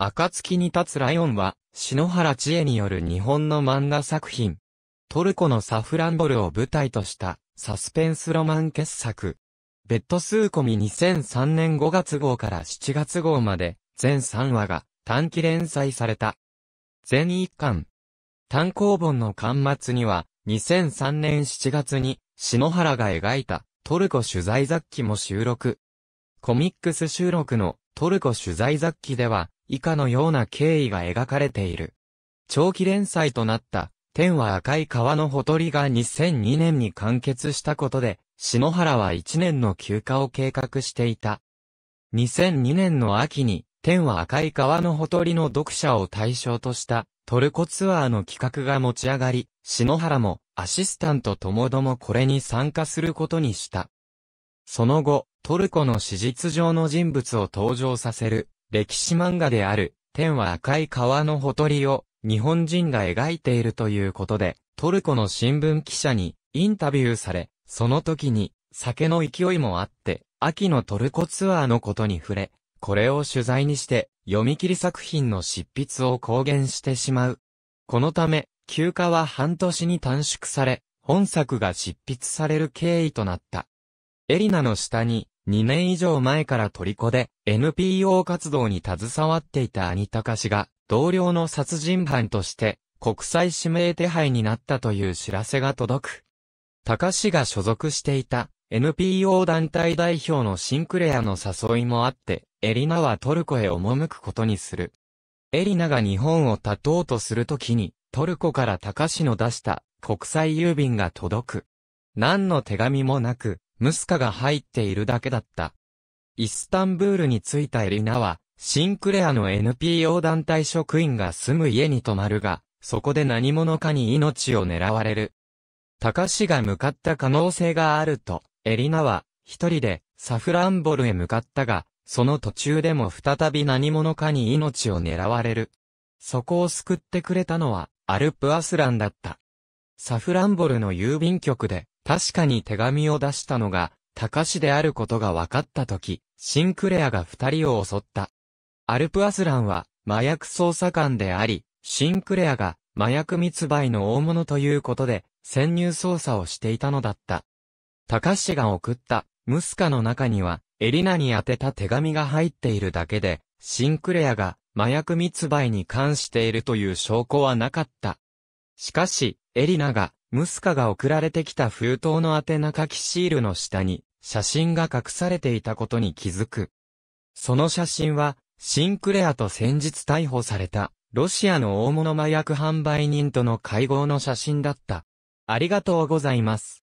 暁に立つライオンは、篠原知恵による日本の漫画作品。トルコのサフランボルを舞台としたサスペンスロマン傑作。ベッド数コミ2003年5月号から7月号まで全3話が短期連載された。全1巻。単行本の巻末には2003年7月に篠原が描いたトルコ取材雑記も収録。コミックス収録のトルコ取材雑記では以下のような経緯が描かれている。長期連載となった、天は赤い川のほとりが2002年に完結したことで、篠原は1年の休暇を計画していた。2002年の秋に、天は赤い川のほとりの読者を対象としたトルコツアーの企画が持ち上がり、篠原もアシスタントともどもこれに参加することにした。その後、トルコの史実上の人物を登場させる歴史漫画である、天は赤い川のほとりを、日本人が描いているということで、トルコの新聞記者にインタビューされ、その時に、酒の勢いもあって、秋のトルコツアーのことに触れ、これを取材にして、読み切り作品の執筆を公言してしまう。このため、休暇は半年に短縮され、本作が執筆される経緯となった。エリナの下に、2年以上前からトリコで NPO 活動に携わっていた兄隆が同僚の殺人犯として国際指名手配になったという知らせが届く。隆が所属していた NPO 団体代表のシンクレアの誘いもあって、エリナはトルコへ赴くことにする。エリナが日本を立とうとするときに、トルコから高の出した国際郵便が届く。何の手紙もなく、ムスカが入っているだけだった。イスタンブールに着いたエリナは、シンクレアの NPO 団体職員が住む家に泊まるが、そこで何者かに命を狙われる。タカシが向かった可能性があると、エリナは、一人で、サフランボルへ向かったが、その途中でも再び何者かに命を狙われる。そこを救ってくれたのは、アルプアスランだった。サフランボルの郵便局で、確かに手紙を出したのが、高志であることが分かったとき、シンクレアが二人を襲った。アルプアスランは、麻薬捜査官であり、シンクレアが、麻薬密売の大物ということで、潜入捜査をしていたのだった。高志が送った、ムスカの中には、エリナに宛てた手紙が入っているだけで、シンクレアが、麻薬密売に関しているという証拠はなかった。しかし、エリナが、ムスカが送られてきた封筒の宛名書きシールの下に、写真が隠されていたことに気づく。その写真は、シンクレアと先日逮捕された、ロシアの大物麻薬販売人との会合の写真だった。ありがとうございます。